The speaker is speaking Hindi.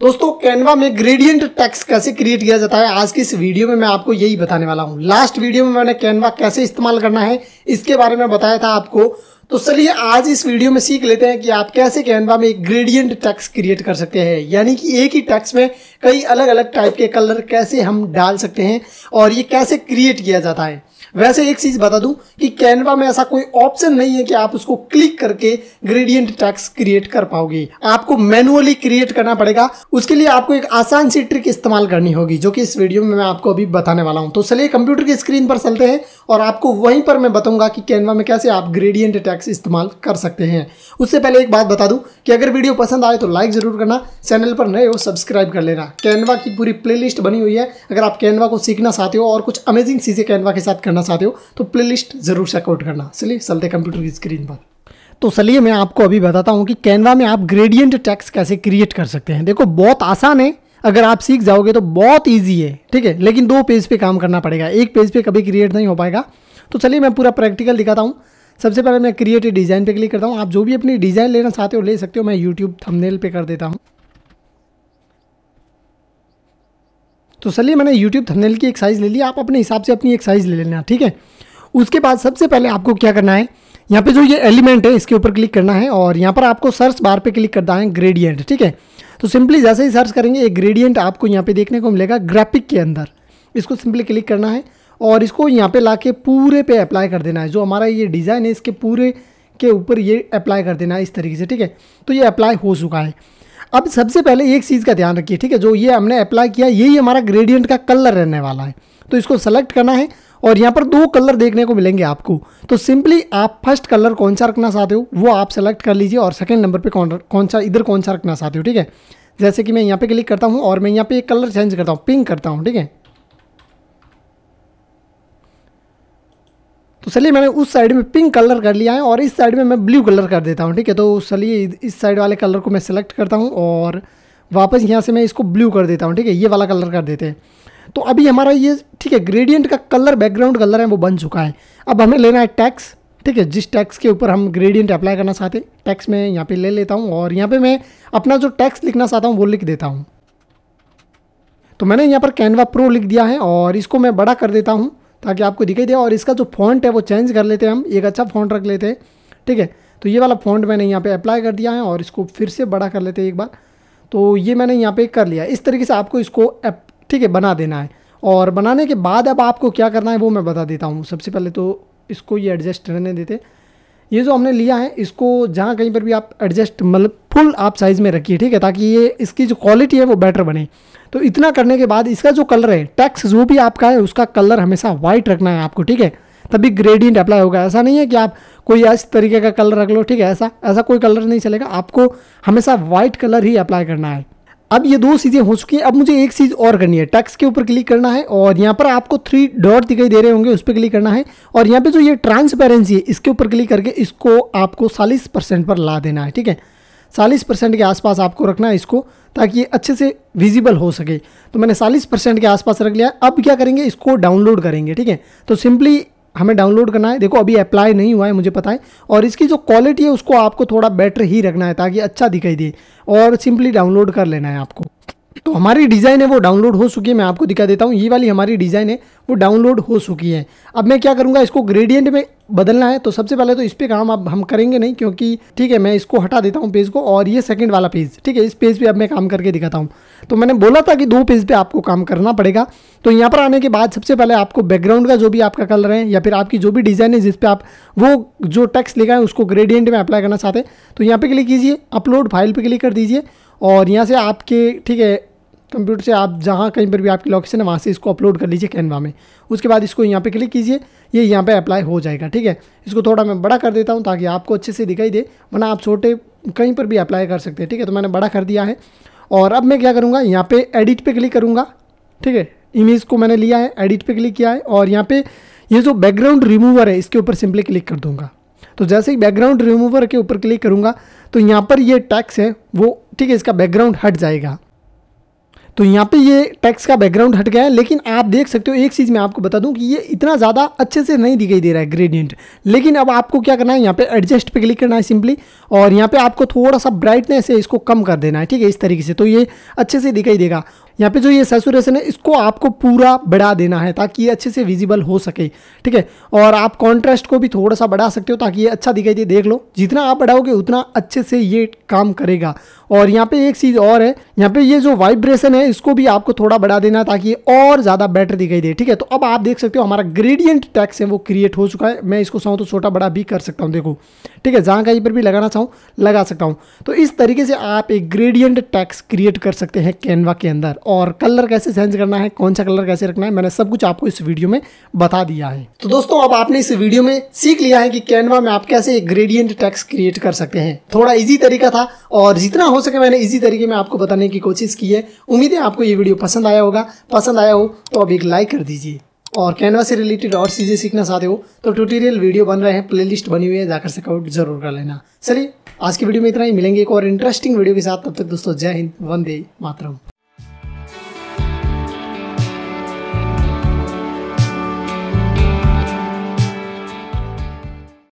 दोस्तों कैनवा में ग्रेडियंट टैक्स कैसे क्रिएट किया जाता है आज की इस वीडियो में मैं आपको यही बताने वाला हूँ लास्ट वीडियो में मैंने कैनवा कैसे इस्तेमाल करना है इसके बारे में बताया था आपको तो चलिए आज इस वीडियो में सीख लेते हैं कि आप कैसे कैनवा में एक ग्रेडियंट टैक्स क्रिएट कर सकते हैं यानी कि एक ही टैक्स में कई अलग अलग टाइप के कलर कैसे हम डाल सकते हैं और ये कैसे क्रिएट किया जाता है वैसे एक चीज़ बता दूं कि कैनवा में ऐसा कोई ऑप्शन नहीं है कि आप उसको क्लिक करके ग्रेडियंट टैक्स क्रिएट कर पाओगे आपको मैनुअली क्रिएट करना पड़ेगा उसके लिए आपको एक आसान सी ट्रिक इस्तेमाल करनी होगी जो कि इस वीडियो में मैं आपको अभी बताने वाला हूँ तो चलिए कंप्यूटर की स्क्रीन पर चलते हैं और आपको वहीं पर मैं बताऊंगा कि कैनवा में कैसे आप ग्रेडियंट टैक्स इस्तेमाल कर सकते हैं उससे पहले एक बात बता दूं कि अगर वीडियो पसंद आए तो लाइक ज़रूर करना चैनल पर नए हो सब्सक्राइब कर लेना कैनवा की पूरी प्लेलिस्ट बनी हुई है अगर आप कैनवा को सीखना चाहते हो और कुछ अमेजिंग चीज़ें कैनवा के साथ करना सुनना चाहते हो तो प्लेलिस्ट ज़रूर चेकआउट करना चलिए चलते कंप्यूटर की स्क्रीन पर तो चलिए मैं आपको अभी बताता हूँ कि कैनवा में आप ग्रेडियंट टैक्स कैसे क्रिएट कर सकते हैं देखो बहुत आसान है अगर आप सीख जाओगे तो बहुत ईजी है ठीक है लेकिन दो पेज पे काम करना पड़ेगा एक पेज पे कभी क्रिएट नहीं हो पाएगा तो चलिए मैं पूरा प्रैक्टिकल दिखाता हूँ सबसे पहले मैं क्रिएटिव डिज़ाइन पे क्लिक करता हूँ आप जो भी अपनी डिज़ाइन लेना चाहते हो ले सकते हो मैं यूट्यूब थंबनेल पे कर देता हूँ तो चलिए मैंने यूट्यूब थंबनेल की एक साइज़ ले ली आप अपने हिसाब से अपनी एक साइज़ ले लेना ठीक है उसके बाद सबसे पहले आपको क्या करना है यहाँ पे जो ये एलिमेंट है इसके ऊपर क्लिक करना है और यहाँ पर आपको सर्च बार पे क्लिक करना है ग्रेडियंट ठीक है तो सिंपली जैसे ही सर्च करेंगे एक ग्रेडियंट आपको यहाँ पे देखने को मिलेगा ग्राफिक के अंदर इसको सिंपली क्लिक करना है और इसको यहाँ पे ला के पूरे पे अप्लाई कर देना है जो हमारा ये डिज़ाइन है इसके पूरे के ऊपर ये अप्लाई कर देना है इस तरीके से ठीक है तो ये अप्लाई हो चुका है अब सबसे पहले एक चीज़ का ध्यान रखिए ठीक है जो ये हमने अप्लाई किया यही हमारा ग्रेडियंट का कलर रहने वाला है तो इसको सेलेक्ट करना है और यहाँ पर दो कलर देखने को मिलेंगे आपको तो सिंपली आप फर्स्ट कलर कौन सा रखना चाहते हो वो आप सेलेक्ट कर लीजिए और सेकंड नंबर पे कौन कौन सा इधर कौन सा रखना चाहते हो ठीक है जैसे कि मैं यहाँ पे क्लिक करता हूँ और मैं यहाँ पे एक कलर चेंज करता हूँ पिंक करता हूँ ठीक है चलिए मैंने उस साइड में पिंक कलर कर लिया है और इस साइड में मैं ब्लू कलर कर देता हूँ ठीक है तो चलिए इस साइड वाले कलर को मैं सिलेक्ट करता हूँ और वापस यहाँ से मैं इसको ब्लू कर देता हूँ ठीक है ये वाला कलर कर देते हैं तो अभी हमारा ये ठीक है ग्रेडियंट का कलर बैकग्राउंड कलर है वो बन चुका है अब हमें लेना है टैक्स ठीक है जिस टैक्स के ऊपर हम ग्रेडियंट अप्लाई करना चाहते हैं टैक्स में यहाँ पे ले लेता हूँ और यहाँ पे मैं अपना जो टैक्स लिखना चाहता हूँ वो लिख देता हूँ तो मैंने यहाँ पर कैनवा प्रो लिख दिया है और इसको मैं बड़ा कर देता हूँ ताकि आपको दिखाई दे और इसका जो फॉन्ट है वो चेंज कर लेते हैं हम एक अच्छा फॉन्ट रख लेते हैं ठीक है तो ये वाला फॉन्ट मैंने यहाँ पे अप्लाई कर दिया है और इसको फिर से बड़ा कर लेते हैं एक बार तो ये मैंने यहाँ पे कर लिया इस तरीके से आपको इसको ठीक है बना देना है और बनाने के बाद अब आपको क्या करना है वो मैं बता देता हूँ सबसे पहले तो इसको ये एडजस्ट रहने देते हैं ये जो हमने लिया है इसको जहाँ कहीं पर भी आप एडजस्ट मतलब फुल आप साइज़ में रखिए ठीक है ताकि ये इसकी जो क्वालिटी है वो बेटर बने तो इतना करने के बाद इसका जो कलर है टैक्स जो भी आपका है उसका कलर हमेशा वाइट रखना है आपको ठीक है तभी ग्रेडियंट अप्लाई होगा ऐसा नहीं है कि आप कोई ऐसे तरीके का कलर रख लो ठीक है ऐसा ऐसा कोई कलर नहीं चलेगा आपको हमेशा वाइट कलर ही अप्लाई करना है अब ये दो चीज़ें हो चुकी हैं अब मुझे एक चीज़ और करनी है टैक्स के ऊपर क्लिक करना है और यहाँ पर आपको थ्री डॉट दिखाई दे रहे होंगे उस पर क्लिक करना है और यहाँ पे जो ये ट्रांसपेरेंसी है इसके ऊपर क्लिक करके इसको आपको चालीस परसेंट पर ला देना है ठीक है चालीस परसेंट के आसपास आपको रखना है इसको ताकि ये अच्छे से विजिबल हो सके तो मैंने चालीस परसेंट के आसपास रख लिया अब क्या करेंगे इसको डाउनलोड करेंगे ठीक है तो सिंपली हमें डाउनलोड करना है देखो अभी अप्लाई नहीं हुआ है मुझे पता है और इसकी जो क्वालिटी है उसको आपको थोड़ा बेटर ही रखना है ताकि अच्छा दिखाई दे और सिंपली डाउनलोड कर लेना है आपको तो हमारी डिज़ाइन है वो डाउनलोड हो चुकी है मैं आपको दिखा देता हूँ ये वाली हमारी डिज़ाइन है वो डाउनलोड हो चुकी है अब मैं क्या करूँगा इसको ग्रेडियंट में बदलना है तो सबसे पहले तो इस पर काम अब हम करेंगे नहीं क्योंकि ठीक है मैं इसको हटा देता हूँ पेज को और ये सेकंड वाला पेज ठीक है इस पेज पे अब मैं काम करके दिखाता हूँ तो मैंने बोला था कि दो पेज पे आपको काम करना पड़ेगा तो यहाँ पर आने के बाद सबसे पहले आपको बैकग्राउंड का जो भी आपका कलर है या फिर आपकी जो भी डिज़ाइन है जिस पर आप वो जो टैक्स लिखा है उसको ग्रेडियंट में अप्लाई करना चाहते हैं तो यहाँ पर क्लिक कीजिए अपलोड फाइल पर क्लिक कर दीजिए और यहाँ से आपके ठीक है कंप्यूटर से आप जहाँ कहीं पर भी आपकी लोकेशन है वहाँ से इसको अपलोड कर लीजिए कैनवा में उसके बाद इसको यहाँ पे क्लिक कीजिए ये यहाँ पे अप्लाई हो जाएगा ठीक है इसको थोड़ा मैं बड़ा कर देता हूँ ताकि आपको अच्छे से दिखाई दे वरना आप छोटे कहीं पर भी अप्लाई कर सकते हैं ठीक है तो मैंने बड़ा कर दिया है और अब मैं क्या करूँगा यहाँ पर एडिट पर क्लिक करूँगा ठीक है इमेज को मैंने लिया है एडिट पर क्लिक किया है और यहाँ पर ये जो बैकग्राउंड रिमूवर है इसके ऊपर सिंपली क्लिक कर दूँगा तो जैसे ही बैकग्राउंड रिमूवर के ऊपर क्लिक करूँगा तो यहाँ पर ये टैक्स है वो ठीक है इसका बैकग्राउंड हट जाएगा तो यहाँ पे ये टैक्स का बैकग्राउंड हट गया है लेकिन आप देख सकते हो एक चीज़ मैं आपको बता दूं कि ये इतना ज़्यादा अच्छे से नहीं दिखाई दे रहा है ग्रेडियंट लेकिन अब आपको क्या करना है यहाँ पे एडजस्ट पे क्लिक करना है सिंपली और यहाँ पे आपको थोड़ा सा ब्राइटनेस है इसको कम कर देना है ठीक है इस तरीके से तो ये अच्छे से दिखाई देगा यहाँ पे जो ये सेचुरेशन है इसको आपको पूरा बढ़ा देना है ताकि ये अच्छे से विजिबल हो सके ठीक है और आप कॉन्ट्रास्ट को भी थोड़ा सा बढ़ा सकते हो ताकि ये अच्छा दिखाई दे देख लो जितना आप बढ़ाओगे उतना अच्छे से ये काम करेगा और यहाँ पे एक चीज़ और है यहाँ पे ये जो वाइब्रेशन है इसको भी आपको थोड़ा बढ़ा देना है ताकि ये और ज़्यादा बेटर दिखाई दे ठीक है तो अब आप देख सकते हो हमारा ग्रेडियंट टैक्स है वो क्रिएट हो चुका है मैं इसको चाहूँ तो छोटा बड़ा भी कर सकता हूँ देखो ठीक है जहाँ कहीं पर भी लगाना चाहूँ लगा सकता हूँ तो इस तरीके से आप एक ग्रेडियंट टैक्स क्रिएट कर सकते हैं कैनवा के अंदर और कलर कैसे चेंज करना है कौन सा कलर कैसे रखना है मैंने सब कुछ आपको इस वीडियो में बता दिया है तो दोस्तों अब आपने इस वीडियो में सीख लिया है कि कैनवा में आप कैसे ग्रेडियंट टैक्स क्रिएट कर सकते हैं थोड़ा इजी तरीका था और जितना हो सके मैंने इजी तरीके में आपको बताने की कोशिश की है उम्मीद है आपको ये वीडियो पसंद आया होगा पसंद आया हो तो अब एक लाइक कर दीजिए और कैनवा से रिलेटेड और चीज़ें सीखना चाहते हो तो ट्यूटोरियल वीडियो बन रहे हैं प्लेलिस्ट बनी हुई है जाकर चेकआउट जरूर कर लेना चलिए आज की वीडियो में इतना ही मिलेंगे एक और इंटरेस्टिंग वीडियो के साथ तब तक दोस्तों जय हिंद वंदे मातरम